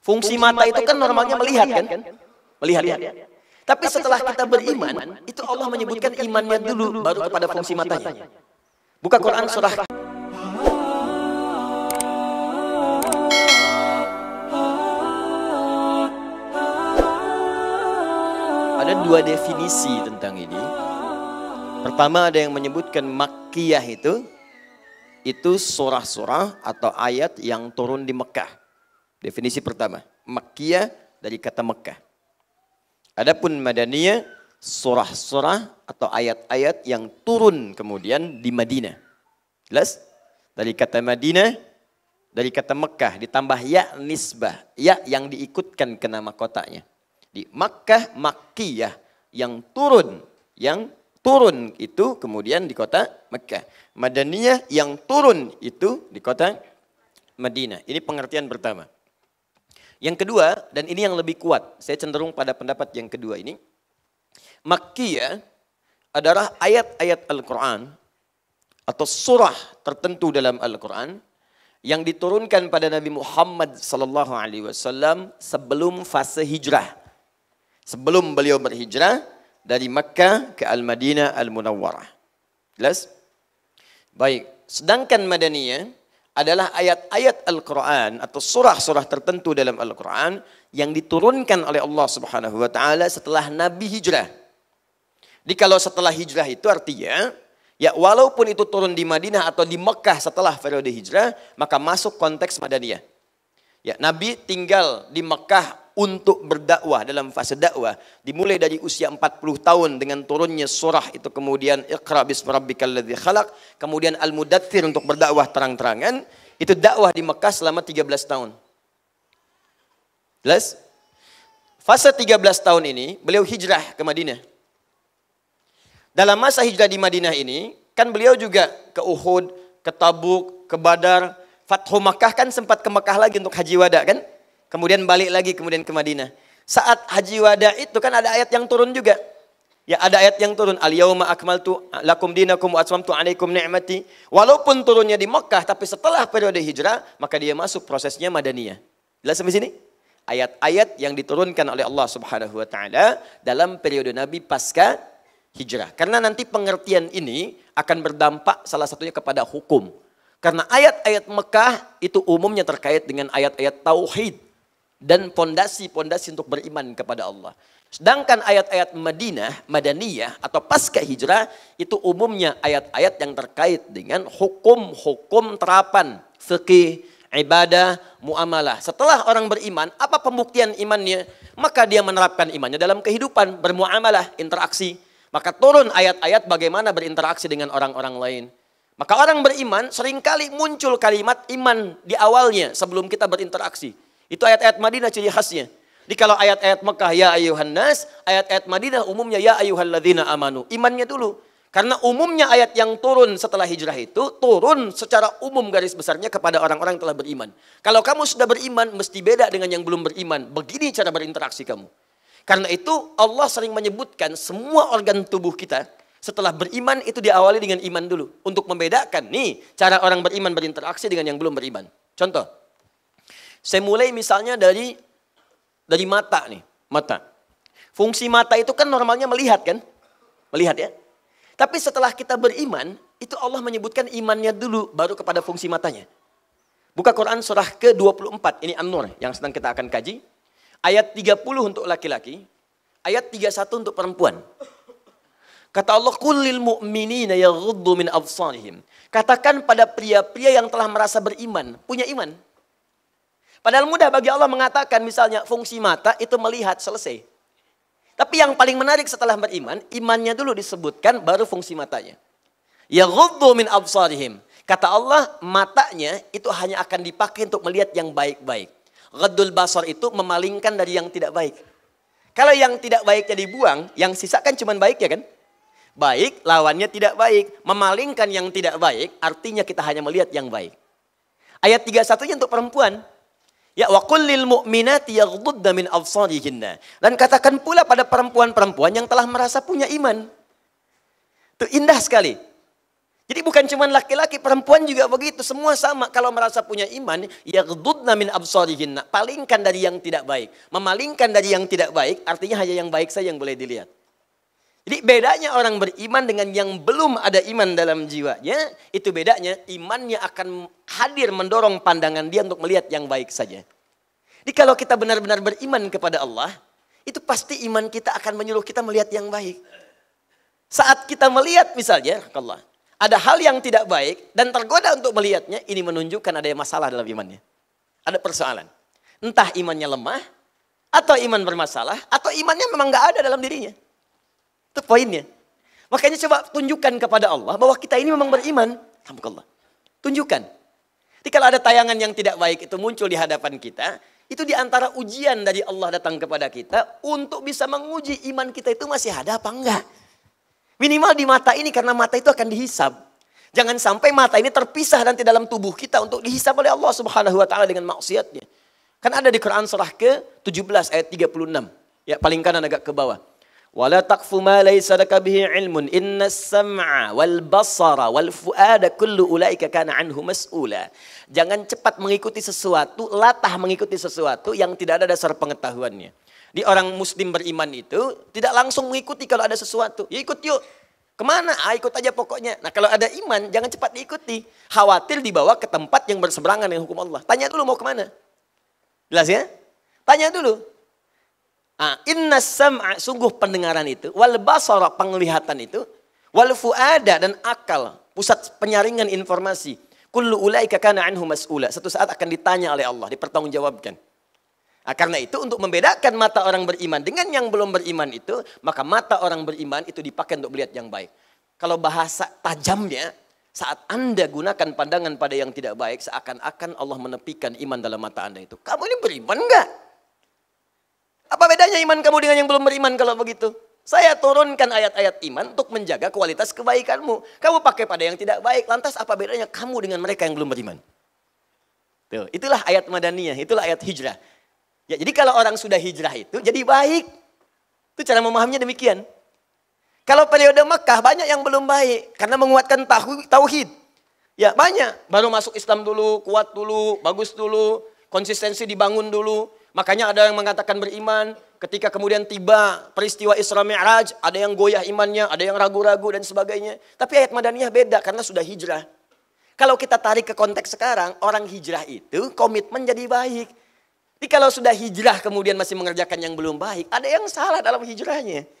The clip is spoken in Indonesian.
Fungsi mata itu kan, kan normalnya melihat kan? kan? Melihat Kan? Tapi setelah kita beriman, itu Allah menyebutkan imannya dulu baru kepada fungsi matanya. Buka Quran surah Ada dua definisi tentang ini. Pertama ada yang menyebutkan makkiyah itu itu surah-surah atau ayat yang turun di Mekah. Definisi pertama, Makkiyah dari kata Mekah. Adapun Madaniyah, surah-surah atau ayat-ayat yang turun kemudian di Madinah. Jelas? Dari kata Madinah, dari kata Mekah ditambah ya nisbah, ya yang diikutkan ke nama kotanya. Di Mekkah Makkiyah yang turun, yang turun itu kemudian di kota Mekah. Madaniyah yang turun itu di kota Madinah. Ini pengertian pertama. Yang kedua, dan ini yang lebih kuat, saya cenderung pada pendapat yang kedua ini. Makkiyah adalah ayat-ayat Al-Quran atau surah tertentu dalam Al-Quran yang diturunkan pada Nabi Muhammad sallallahu alaihi wasallam sebelum fase hijrah. Sebelum beliau berhijrah dari Makkah ke Al-Madinah Al-Munawwarah. Jelas? Baik, sedangkan Madaniyah adalah ayat-ayat Al-Quran atau surah-surah tertentu dalam Al-Quran yang diturunkan oleh Allah Subhanahu wa Ta'ala setelah Nabi hijrah. Jadi, kalau setelah hijrah itu artinya ya, walaupun itu turun di Madinah atau di Mekah setelah periode hijrah, maka masuk konteks Madaniyah. Ya, Nabi tinggal di Mekah untuk berdakwah dalam fase dakwah dimulai dari usia 40 tahun dengan turunnya surah itu kemudian Iqra bismarabbikal lebih ladzi khalaq kemudian al-mudaththir untuk berdakwah terang-terangan itu dakwah di Mekah selama 13 tahun. Jelas? Fase 13 tahun ini beliau hijrah ke Madinah. Dalam masa hijrah di Madinah ini kan beliau juga ke Uhud, ke Tabuk, ke Badar, Fathu Makkah kan sempat ke Mekah lagi untuk haji wada kan? Kemudian balik lagi kemudian ke Madinah. Saat haji wada itu kan ada ayat yang turun juga. Ya ada ayat yang turun al yauma akmaltu lakum dinakum wa atmamtu alaikum ni'mati. Walaupun turunnya di Mekah tapi setelah periode hijrah maka dia masuk prosesnya Madaniyah. Jelas sampai sini? Ayat-ayat yang diturunkan oleh Allah Subhanahu wa taala dalam periode Nabi pasca hijrah. Karena nanti pengertian ini akan berdampak salah satunya kepada hukum. Karena ayat-ayat Mekah itu umumnya terkait dengan ayat-ayat tauhid dan pondasi-pondasi untuk beriman kepada Allah. Sedangkan ayat-ayat Madinah, Madaniyah atau pasca hijrah itu umumnya ayat-ayat yang terkait dengan hukum-hukum terapan, fikih, ibadah, muamalah. Setelah orang beriman, apa pembuktian imannya? Maka dia menerapkan imannya dalam kehidupan, bermuamalah, interaksi. Maka turun ayat-ayat bagaimana berinteraksi dengan orang-orang lain. Maka orang beriman seringkali muncul kalimat iman di awalnya sebelum kita berinteraksi. Itu ayat-ayat Madinah ciri khasnya. Jadi kalau ayat-ayat Mekah ya ayuhan nas, ayat-ayat Madinah umumnya ya ladina amanu. Imannya dulu. Karena umumnya ayat yang turun setelah hijrah itu turun secara umum garis besarnya kepada orang-orang yang telah beriman. Kalau kamu sudah beriman mesti beda dengan yang belum beriman. Begini cara berinteraksi kamu. Karena itu Allah sering menyebutkan semua organ tubuh kita setelah beriman itu diawali dengan iman dulu untuk membedakan nih cara orang beriman berinteraksi dengan yang belum beriman. Contoh, saya mulai misalnya dari dari mata nih, mata. Fungsi mata itu kan normalnya melihat kan? Melihat ya. Tapi setelah kita beriman, itu Allah menyebutkan imannya dulu baru kepada fungsi matanya. Buka Quran surah ke-24, ini An-Nur yang sedang kita akan kaji. Ayat 30 untuk laki-laki, ayat 31 untuk perempuan. Kata Allah, "Kulil mu'minina yaghuddu min absarihim." Katakan pada pria-pria yang telah merasa beriman, punya iman, Padahal mudah bagi Allah mengatakan misalnya fungsi mata itu melihat selesai. Tapi yang paling menarik setelah beriman, imannya dulu disebutkan baru fungsi matanya. Ya min absarihim. Kata Allah, matanya itu hanya akan dipakai untuk melihat yang baik-baik. Ghaddul basar itu memalingkan dari yang tidak baik. Kalau yang tidak baiknya dibuang, yang sisa kan cuma baik ya kan? Baik lawannya tidak baik. Memalingkan yang tidak baik artinya kita hanya melihat yang baik. Ayat 31-nya untuk perempuan. Ya wa ya mu'minati yaghdudna min absarihinna. Dan katakan pula pada perempuan-perempuan yang telah merasa punya iman. Itu indah sekali. Jadi bukan cuma laki-laki, perempuan juga begitu. Semua sama kalau merasa punya iman, yaghdudna min absarihinna. Palingkan dari yang tidak baik. Memalingkan dari yang tidak baik, artinya hanya yang baik saja yang boleh dilihat. Jadi bedanya orang beriman dengan yang belum ada iman dalam jiwanya, itu bedanya imannya akan hadir mendorong pandangan dia untuk melihat yang baik saja. Jadi kalau kita benar-benar beriman kepada Allah, itu pasti iman kita akan menyuruh kita melihat yang baik. Saat kita melihat misalnya, Allah, ada hal yang tidak baik dan tergoda untuk melihatnya, ini menunjukkan ada masalah dalam imannya. Ada persoalan. Entah imannya lemah, atau iman bermasalah, atau imannya memang gak ada dalam dirinya. Itu poinnya. Makanya coba tunjukkan kepada Allah bahwa kita ini memang beriman. Allah. Tunjukkan. Jadi kalau ada tayangan yang tidak baik itu muncul di hadapan kita, itu diantara ujian dari Allah datang kepada kita untuk bisa menguji iman kita itu masih ada apa enggak. Minimal di mata ini karena mata itu akan dihisab. Jangan sampai mata ini terpisah nanti dalam tubuh kita untuk dihisab oleh Allah Subhanahu wa taala dengan maksiatnya. Kan ada di Quran surah ke-17 ayat 36. Ya, paling kanan agak ke bawah. Wala taqfu ma laysa laka bihi ilmun inna sam'a wal basara wal fuada kullu ulaika kana anhu mas'ula. Jangan cepat mengikuti sesuatu, latah mengikuti sesuatu yang tidak ada dasar pengetahuannya. Di orang muslim beriman itu tidak langsung mengikuti kalau ada sesuatu. Ya ikut yuk. Kemana? Ah, ikut aja pokoknya. Nah kalau ada iman jangan cepat diikuti. Khawatir dibawa ke tempat yang berseberangan dengan hukum Allah. Tanya dulu mau kemana. Jelas ya? Tanya dulu. Ah, inna sam'a sungguh pendengaran itu, wal basara penglihatan itu, wal fuada dan akal, pusat penyaringan informasi. Kullu ulaika kana anhu mas'ula. Satu saat akan ditanya oleh Allah, dipertanggungjawabkan. Nah, karena itu untuk membedakan mata orang beriman dengan yang belum beriman itu, maka mata orang beriman itu dipakai untuk melihat yang baik. Kalau bahasa tajamnya, saat Anda gunakan pandangan pada yang tidak baik, seakan-akan Allah menepikan iman dalam mata Anda itu. Kamu ini beriman enggak? Apa bedanya iman kamu dengan yang belum beriman kalau begitu? Saya turunkan ayat-ayat iman untuk menjaga kualitas kebaikanmu. Kamu pakai pada yang tidak baik, lantas apa bedanya kamu dengan mereka yang belum beriman? Tuh, itulah ayat madaniyah, itulah ayat hijrah. Ya, jadi kalau orang sudah hijrah itu jadi baik. Itu cara memahaminya demikian. Kalau periode Mekah banyak yang belum baik karena menguatkan tauhid. Ya, banyak. Baru masuk Islam dulu, kuat dulu, bagus dulu, konsistensi dibangun dulu. Makanya ada yang mengatakan beriman, ketika kemudian tiba peristiwa Isra Mi'raj, ada yang goyah imannya, ada yang ragu-ragu dan sebagainya. Tapi ayat Madaniyah beda karena sudah hijrah. Kalau kita tarik ke konteks sekarang, orang hijrah itu komitmen jadi baik. Tapi kalau sudah hijrah kemudian masih mengerjakan yang belum baik, ada yang salah dalam hijrahnya.